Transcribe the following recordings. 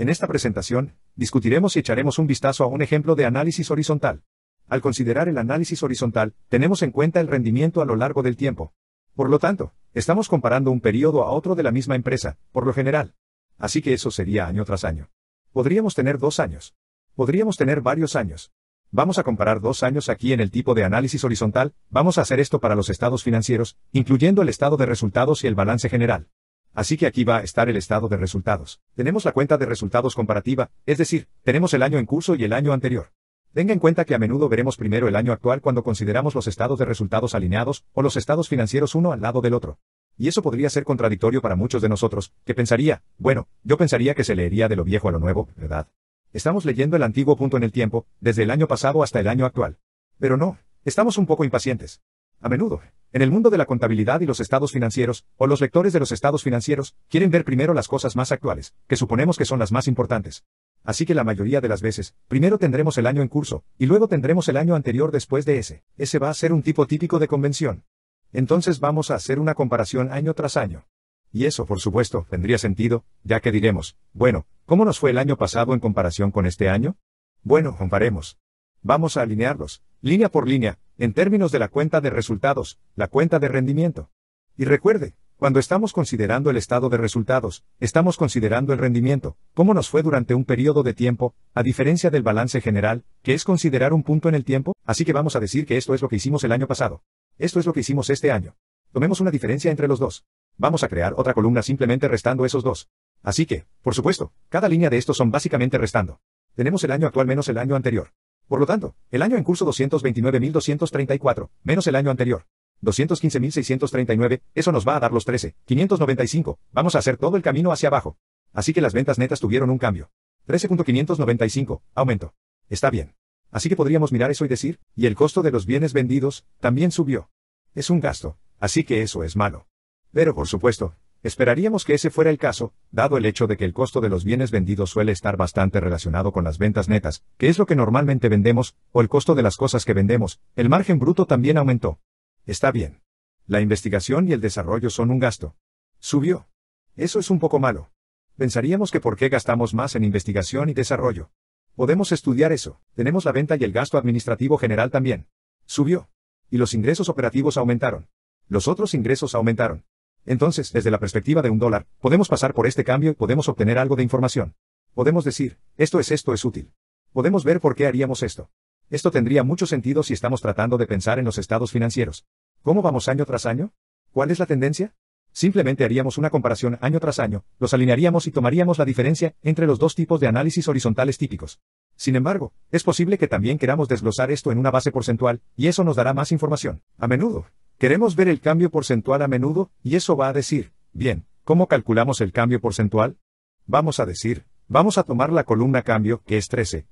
En esta presentación, discutiremos y echaremos un vistazo a un ejemplo de análisis horizontal. Al considerar el análisis horizontal, tenemos en cuenta el rendimiento a lo largo del tiempo. Por lo tanto, estamos comparando un periodo a otro de la misma empresa, por lo general. Así que eso sería año tras año. Podríamos tener dos años. Podríamos tener varios años. Vamos a comparar dos años aquí en el tipo de análisis horizontal, vamos a hacer esto para los estados financieros, incluyendo el estado de resultados y el balance general. Así que aquí va a estar el estado de resultados. Tenemos la cuenta de resultados comparativa, es decir, tenemos el año en curso y el año anterior. Tenga en cuenta que a menudo veremos primero el año actual cuando consideramos los estados de resultados alineados o los estados financieros uno al lado del otro. Y eso podría ser contradictorio para muchos de nosotros, que pensaría, bueno, yo pensaría que se leería de lo viejo a lo nuevo, ¿verdad? Estamos leyendo el antiguo punto en el tiempo, desde el año pasado hasta el año actual. Pero no, estamos un poco impacientes. A menudo, en el mundo de la contabilidad y los estados financieros, o los lectores de los estados financieros, quieren ver primero las cosas más actuales, que suponemos que son las más importantes. Así que la mayoría de las veces, primero tendremos el año en curso, y luego tendremos el año anterior después de ese. Ese va a ser un tipo típico de convención. Entonces vamos a hacer una comparación año tras año. Y eso, por supuesto, tendría sentido, ya que diremos, bueno, ¿cómo nos fue el año pasado en comparación con este año? Bueno, comparemos. Vamos a alinearlos, línea por línea, en términos de la cuenta de resultados, la cuenta de rendimiento. Y recuerde, cuando estamos considerando el estado de resultados, estamos considerando el rendimiento, cómo nos fue durante un periodo de tiempo, a diferencia del balance general, que es considerar un punto en el tiempo, así que vamos a decir que esto es lo que hicimos el año pasado. Esto es lo que hicimos este año. Tomemos una diferencia entre los dos. Vamos a crear otra columna simplemente restando esos dos. Así que, por supuesto, cada línea de estos son básicamente restando. Tenemos el año actual menos el año anterior. Por lo tanto, el año en curso 229.234, menos el año anterior. 215.639, eso nos va a dar los 13.595, vamos a hacer todo el camino hacia abajo. Así que las ventas netas tuvieron un cambio. 13.595, aumento. Está bien. Así que podríamos mirar eso y decir, y el costo de los bienes vendidos, también subió. Es un gasto, así que eso es malo. Pero por supuesto, Esperaríamos que ese fuera el caso, dado el hecho de que el costo de los bienes vendidos suele estar bastante relacionado con las ventas netas, que es lo que normalmente vendemos, o el costo de las cosas que vendemos, el margen bruto también aumentó. Está bien. La investigación y el desarrollo son un gasto. Subió. Eso es un poco malo. Pensaríamos que por qué gastamos más en investigación y desarrollo. Podemos estudiar eso. Tenemos la venta y el gasto administrativo general también. Subió. Y los ingresos operativos aumentaron. Los otros ingresos aumentaron. Entonces, desde la perspectiva de un dólar, podemos pasar por este cambio y podemos obtener algo de información. Podemos decir, esto es esto es útil. Podemos ver por qué haríamos esto. Esto tendría mucho sentido si estamos tratando de pensar en los estados financieros. ¿Cómo vamos año tras año? ¿Cuál es la tendencia? Simplemente haríamos una comparación año tras año, los alinearíamos y tomaríamos la diferencia entre los dos tipos de análisis horizontales típicos. Sin embargo, es posible que también queramos desglosar esto en una base porcentual, y eso nos dará más información. A menudo, Queremos ver el cambio porcentual a menudo, y eso va a decir, bien, ¿cómo calculamos el cambio porcentual? Vamos a decir, vamos a tomar la columna cambio, que es 13,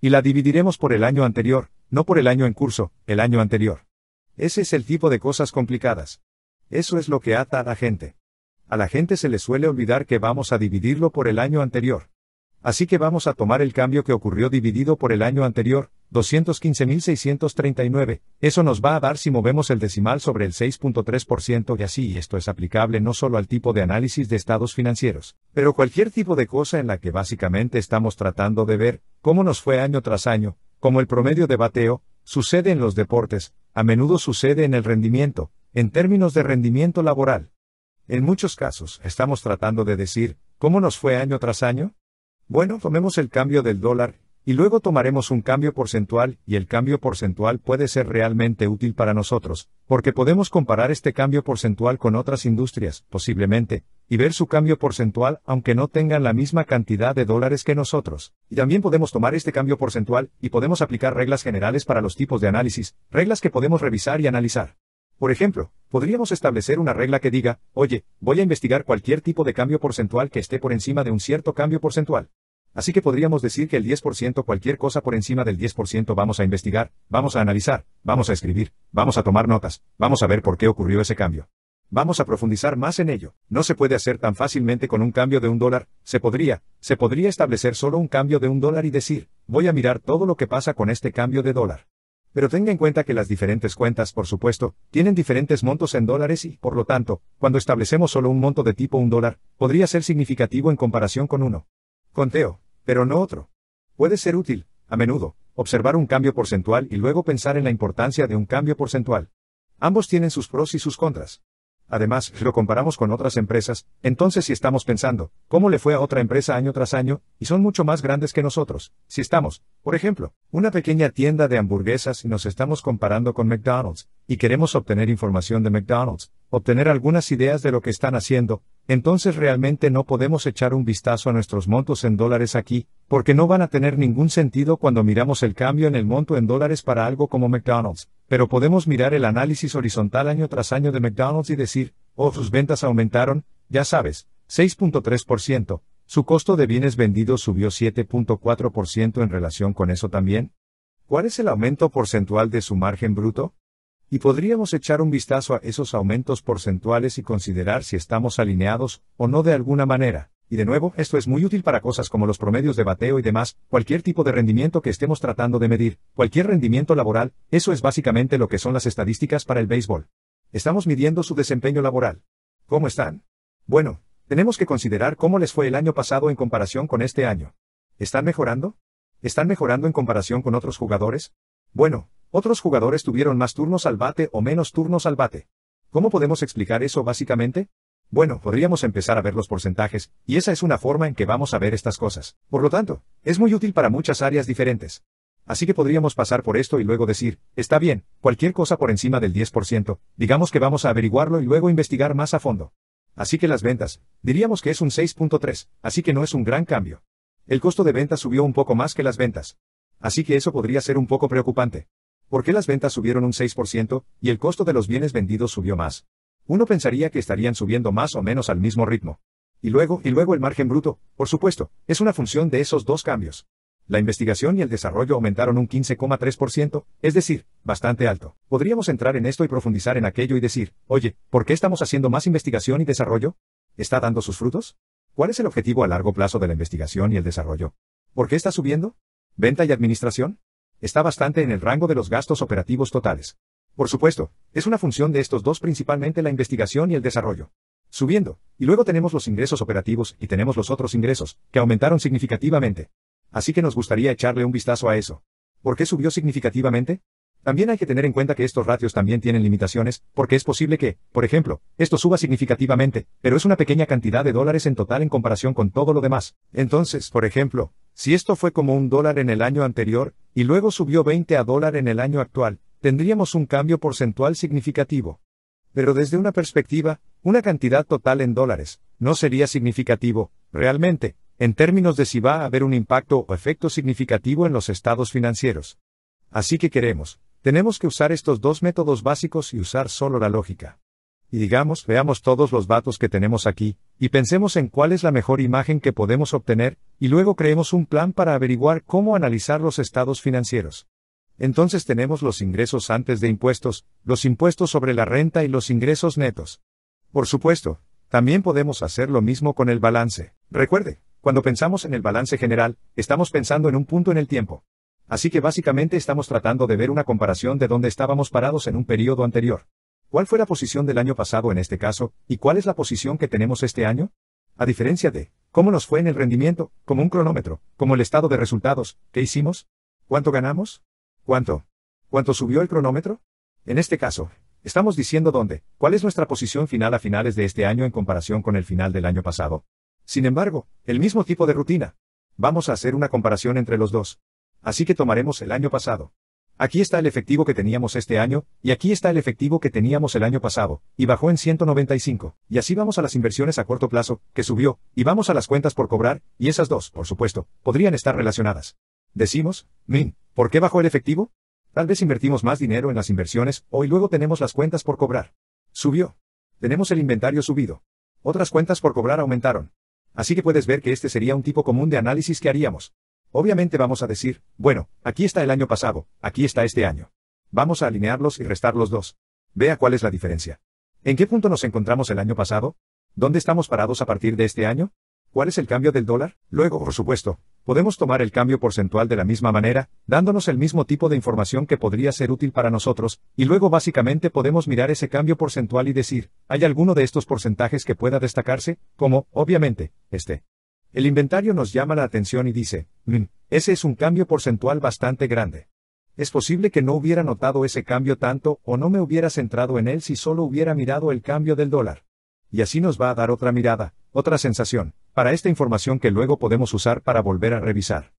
y la dividiremos por el año anterior, no por el año en curso, el año anterior. Ese es el tipo de cosas complicadas. Eso es lo que ata a la gente. A la gente se le suele olvidar que vamos a dividirlo por el año anterior. Así que vamos a tomar el cambio que ocurrió dividido por el año anterior, 215.639, eso nos va a dar si movemos el decimal sobre el 6.3% y así esto es aplicable no solo al tipo de análisis de estados financieros, pero cualquier tipo de cosa en la que básicamente estamos tratando de ver cómo nos fue año tras año, como el promedio de bateo, sucede en los deportes, a menudo sucede en el rendimiento, en términos de rendimiento laboral. En muchos casos, estamos tratando de decir, ¿cómo nos fue año tras año? Bueno, tomemos el cambio del dólar y luego tomaremos un cambio porcentual, y el cambio porcentual puede ser realmente útil para nosotros, porque podemos comparar este cambio porcentual con otras industrias, posiblemente, y ver su cambio porcentual aunque no tengan la misma cantidad de dólares que nosotros. Y también podemos tomar este cambio porcentual, y podemos aplicar reglas generales para los tipos de análisis, reglas que podemos revisar y analizar. Por ejemplo, podríamos establecer una regla que diga, oye, voy a investigar cualquier tipo de cambio porcentual que esté por encima de un cierto cambio porcentual. Así que podríamos decir que el 10% cualquier cosa por encima del 10% vamos a investigar, vamos a analizar, vamos a escribir, vamos a tomar notas, vamos a ver por qué ocurrió ese cambio. Vamos a profundizar más en ello. No se puede hacer tan fácilmente con un cambio de un dólar, se podría, se podría establecer solo un cambio de un dólar y decir, voy a mirar todo lo que pasa con este cambio de dólar. Pero tenga en cuenta que las diferentes cuentas, por supuesto, tienen diferentes montos en dólares y, por lo tanto, cuando establecemos solo un monto de tipo un dólar, podría ser significativo en comparación con uno. Conteo, pero no otro. Puede ser útil, a menudo, observar un cambio porcentual y luego pensar en la importancia de un cambio porcentual. Ambos tienen sus pros y sus contras. Además, si lo comparamos con otras empresas, entonces si estamos pensando, ¿cómo le fue a otra empresa año tras año? Y son mucho más grandes que nosotros. Si estamos, por ejemplo, una pequeña tienda de hamburguesas y nos estamos comparando con McDonald's, y queremos obtener información de McDonald's, obtener algunas ideas de lo que están haciendo, entonces realmente no podemos echar un vistazo a nuestros montos en dólares aquí, porque no van a tener ningún sentido cuando miramos el cambio en el monto en dólares para algo como McDonald's, pero podemos mirar el análisis horizontal año tras año de McDonald's y decir, oh, sus ventas aumentaron, ya sabes, 6.3%, su costo de bienes vendidos subió 7.4% en relación con eso también. ¿Cuál es el aumento porcentual de su margen bruto? Y podríamos echar un vistazo a esos aumentos porcentuales y considerar si estamos alineados o no de alguna manera. Y de nuevo, esto es muy útil para cosas como los promedios de bateo y demás, cualquier tipo de rendimiento que estemos tratando de medir, cualquier rendimiento laboral, eso es básicamente lo que son las estadísticas para el béisbol. Estamos midiendo su desempeño laboral. ¿Cómo están? Bueno, tenemos que considerar cómo les fue el año pasado en comparación con este año. ¿Están mejorando? ¿Están mejorando en comparación con otros jugadores? Bueno, otros jugadores tuvieron más turnos al bate o menos turnos al bate. ¿Cómo podemos explicar eso básicamente? Bueno, podríamos empezar a ver los porcentajes, y esa es una forma en que vamos a ver estas cosas. Por lo tanto, es muy útil para muchas áreas diferentes. Así que podríamos pasar por esto y luego decir, está bien, cualquier cosa por encima del 10%, digamos que vamos a averiguarlo y luego investigar más a fondo. Así que las ventas, diríamos que es un 6.3, así que no es un gran cambio. El costo de ventas subió un poco más que las ventas. Así que eso podría ser un poco preocupante. ¿Por qué las ventas subieron un 6% y el costo de los bienes vendidos subió más? Uno pensaría que estarían subiendo más o menos al mismo ritmo. Y luego, y luego el margen bruto, por supuesto, es una función de esos dos cambios. La investigación y el desarrollo aumentaron un 15,3%, es decir, bastante alto. Podríamos entrar en esto y profundizar en aquello y decir, oye, ¿por qué estamos haciendo más investigación y desarrollo? ¿Está dando sus frutos? ¿Cuál es el objetivo a largo plazo de la investigación y el desarrollo? ¿Por qué está subiendo? ¿Venta y administración? está bastante en el rango de los gastos operativos totales. Por supuesto, es una función de estos dos principalmente la investigación y el desarrollo. Subiendo, y luego tenemos los ingresos operativos y tenemos los otros ingresos, que aumentaron significativamente. Así que nos gustaría echarle un vistazo a eso. ¿Por qué subió significativamente? También hay que tener en cuenta que estos ratios también tienen limitaciones, porque es posible que, por ejemplo, esto suba significativamente, pero es una pequeña cantidad de dólares en total en comparación con todo lo demás. Entonces, por ejemplo, si esto fue como un dólar en el año anterior, y luego subió 20 a dólar en el año actual, tendríamos un cambio porcentual significativo. Pero desde una perspectiva, una cantidad total en dólares, no sería significativo, realmente, en términos de si va a haber un impacto o efecto significativo en los estados financieros. Así que queremos, tenemos que usar estos dos métodos básicos y usar solo la lógica. Y digamos, veamos todos los datos que tenemos aquí, y pensemos en cuál es la mejor imagen que podemos obtener, y luego creemos un plan para averiguar cómo analizar los estados financieros. Entonces tenemos los ingresos antes de impuestos, los impuestos sobre la renta y los ingresos netos. Por supuesto, también podemos hacer lo mismo con el balance. Recuerde, cuando pensamos en el balance general, estamos pensando en un punto en el tiempo. Así que básicamente estamos tratando de ver una comparación de dónde estábamos parados en un periodo anterior. ¿Cuál fue la posición del año pasado en este caso, y cuál es la posición que tenemos este año? A diferencia de, ¿cómo nos fue en el rendimiento, como un cronómetro, como el estado de resultados, qué hicimos? ¿Cuánto ganamos? ¿Cuánto? ¿Cuánto subió el cronómetro? En este caso, estamos diciendo dónde, cuál es nuestra posición final a finales de este año en comparación con el final del año pasado. Sin embargo, el mismo tipo de rutina. Vamos a hacer una comparación entre los dos. Así que tomaremos el año pasado. Aquí está el efectivo que teníamos este año, y aquí está el efectivo que teníamos el año pasado, y bajó en 195. Y así vamos a las inversiones a corto plazo, que subió, y vamos a las cuentas por cobrar, y esas dos, por supuesto, podrían estar relacionadas. Decimos, Min, ¿por qué bajó el efectivo? Tal vez invertimos más dinero en las inversiones, hoy y luego tenemos las cuentas por cobrar. Subió. Tenemos el inventario subido. Otras cuentas por cobrar aumentaron. Así que puedes ver que este sería un tipo común de análisis que haríamos. Obviamente vamos a decir, bueno, aquí está el año pasado, aquí está este año. Vamos a alinearlos y restar los dos. Vea cuál es la diferencia. ¿En qué punto nos encontramos el año pasado? ¿Dónde estamos parados a partir de este año? ¿Cuál es el cambio del dólar? Luego, por supuesto, podemos tomar el cambio porcentual de la misma manera, dándonos el mismo tipo de información que podría ser útil para nosotros, y luego básicamente podemos mirar ese cambio porcentual y decir, ¿hay alguno de estos porcentajes que pueda destacarse? Como, obviamente, este. El inventario nos llama la atención y dice, mm, ese es un cambio porcentual bastante grande. Es posible que no hubiera notado ese cambio tanto o no me hubiera centrado en él si solo hubiera mirado el cambio del dólar. Y así nos va a dar otra mirada, otra sensación, para esta información que luego podemos usar para volver a revisar.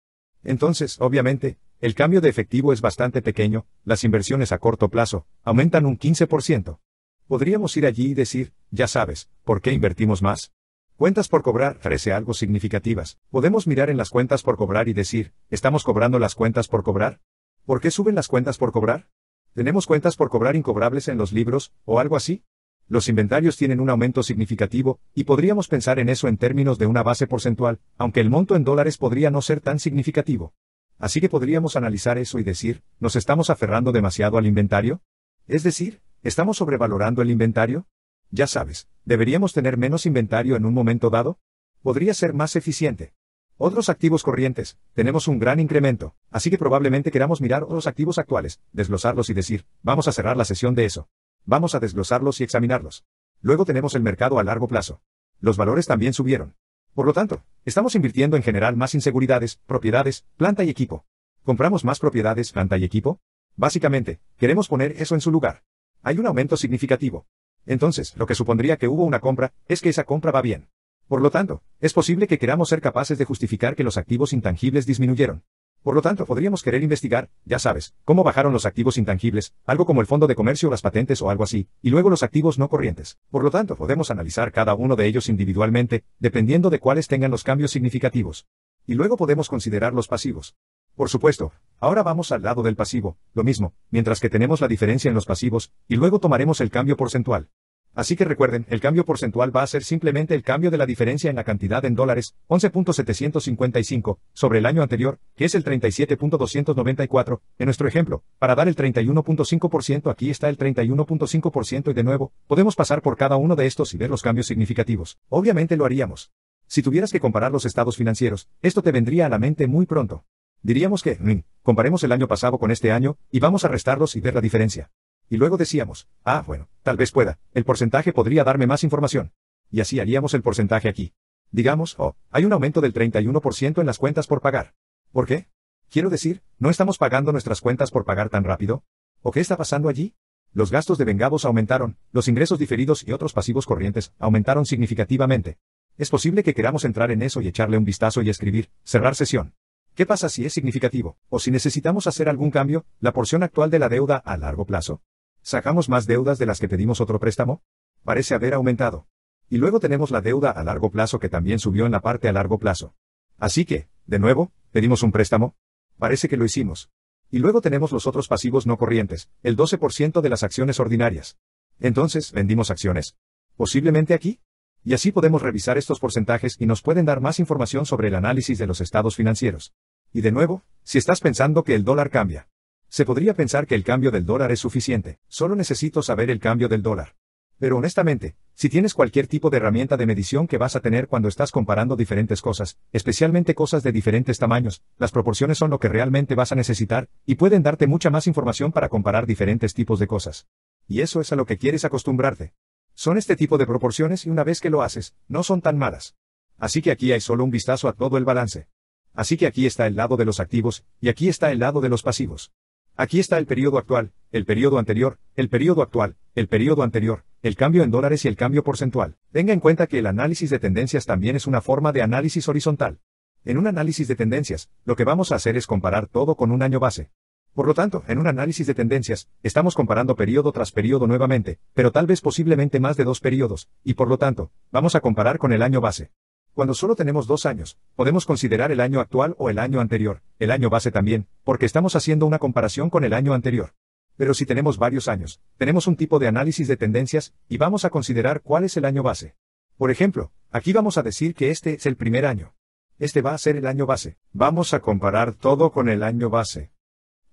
Entonces, obviamente, el cambio de efectivo es bastante pequeño, las inversiones a corto plazo aumentan un 15%. Podríamos ir allí y decir, ya sabes, ¿por qué invertimos más? Cuentas por cobrar, parece algo significativas. Podemos mirar en las cuentas por cobrar y decir, ¿estamos cobrando las cuentas por cobrar? ¿Por qué suben las cuentas por cobrar? ¿Tenemos cuentas por cobrar incobrables en los libros, o algo así? Los inventarios tienen un aumento significativo, y podríamos pensar en eso en términos de una base porcentual, aunque el monto en dólares podría no ser tan significativo. Así que podríamos analizar eso y decir, ¿nos estamos aferrando demasiado al inventario? Es decir, ¿estamos sobrevalorando el inventario? Ya sabes, ¿deberíamos tener menos inventario en un momento dado? Podría ser más eficiente. Otros activos corrientes, tenemos un gran incremento, así que probablemente queramos mirar otros activos actuales, desglosarlos y decir, vamos a cerrar la sesión de eso. Vamos a desglosarlos y examinarlos. Luego tenemos el mercado a largo plazo. Los valores también subieron. Por lo tanto, estamos invirtiendo en general más inseguridades, propiedades, planta y equipo. ¿Compramos más propiedades, planta y equipo? Básicamente, queremos poner eso en su lugar. Hay un aumento significativo. Entonces, lo que supondría que hubo una compra, es que esa compra va bien. Por lo tanto, es posible que queramos ser capaces de justificar que los activos intangibles disminuyeron. Por lo tanto, podríamos querer investigar, ya sabes, cómo bajaron los activos intangibles, algo como el fondo de comercio o las patentes o algo así, y luego los activos no corrientes. Por lo tanto, podemos analizar cada uno de ellos individualmente, dependiendo de cuáles tengan los cambios significativos. Y luego podemos considerar los pasivos. Por supuesto, ahora vamos al lado del pasivo, lo mismo, mientras que tenemos la diferencia en los pasivos, y luego tomaremos el cambio porcentual. Así que recuerden, el cambio porcentual va a ser simplemente el cambio de la diferencia en la cantidad en dólares, 11.755, sobre el año anterior, que es el 37.294, en nuestro ejemplo, para dar el 31.5% aquí está el 31.5% y de nuevo, podemos pasar por cada uno de estos y ver los cambios significativos. Obviamente lo haríamos. Si tuvieras que comparar los estados financieros, esto te vendría a la mente muy pronto. Diríamos que, mm, comparemos el año pasado con este año, y vamos a restarlos y ver la diferencia. Y luego decíamos, ah, bueno, tal vez pueda, el porcentaje podría darme más información. Y así haríamos el porcentaje aquí. Digamos, oh, hay un aumento del 31% en las cuentas por pagar. ¿Por qué? Quiero decir, ¿no estamos pagando nuestras cuentas por pagar tan rápido? ¿O qué está pasando allí? Los gastos de vengados aumentaron, los ingresos diferidos y otros pasivos corrientes aumentaron significativamente. Es posible que queramos entrar en eso y echarle un vistazo y escribir, cerrar sesión. ¿Qué pasa si es significativo? ¿O si necesitamos hacer algún cambio? ¿La porción actual de la deuda a largo plazo? ¿Sacamos más deudas de las que pedimos otro préstamo? Parece haber aumentado. Y luego tenemos la deuda a largo plazo que también subió en la parte a largo plazo. Así que, de nuevo, pedimos un préstamo. Parece que lo hicimos. Y luego tenemos los otros pasivos no corrientes, el 12% de las acciones ordinarias. Entonces, vendimos acciones. Posiblemente aquí. Y así podemos revisar estos porcentajes y nos pueden dar más información sobre el análisis de los estados financieros. Y de nuevo, si estás pensando que el dólar cambia. Se podría pensar que el cambio del dólar es suficiente, solo necesito saber el cambio del dólar. Pero honestamente, si tienes cualquier tipo de herramienta de medición que vas a tener cuando estás comparando diferentes cosas, especialmente cosas de diferentes tamaños, las proporciones son lo que realmente vas a necesitar, y pueden darte mucha más información para comparar diferentes tipos de cosas. Y eso es a lo que quieres acostumbrarte. Son este tipo de proporciones y una vez que lo haces, no son tan malas. Así que aquí hay solo un vistazo a todo el balance. Así que aquí está el lado de los activos, y aquí está el lado de los pasivos. Aquí está el periodo actual, el periodo anterior, el periodo actual, el periodo anterior, el cambio en dólares y el cambio porcentual. Tenga en cuenta que el análisis de tendencias también es una forma de análisis horizontal. En un análisis de tendencias, lo que vamos a hacer es comparar todo con un año base. Por lo tanto, en un análisis de tendencias, estamos comparando periodo tras periodo nuevamente, pero tal vez posiblemente más de dos periodos, y por lo tanto, vamos a comparar con el año base. Cuando solo tenemos dos años, podemos considerar el año actual o el año anterior, el año base también, porque estamos haciendo una comparación con el año anterior. Pero si tenemos varios años, tenemos un tipo de análisis de tendencias, y vamos a considerar cuál es el año base. Por ejemplo, aquí vamos a decir que este es el primer año. Este va a ser el año base. Vamos a comparar todo con el año base.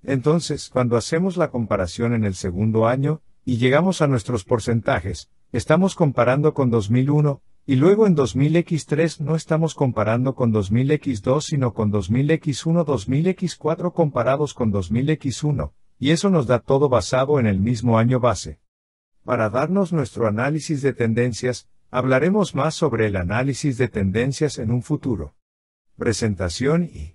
Entonces, cuando hacemos la comparación en el segundo año, y llegamos a nuestros porcentajes, estamos comparando con 2001, y luego en 2000X3 no estamos comparando con 2000X2 sino con 2000X1, 2000X4 comparados con 2000X1, y eso nos da todo basado en el mismo año base. Para darnos nuestro análisis de tendencias, hablaremos más sobre el análisis de tendencias en un futuro. Presentación y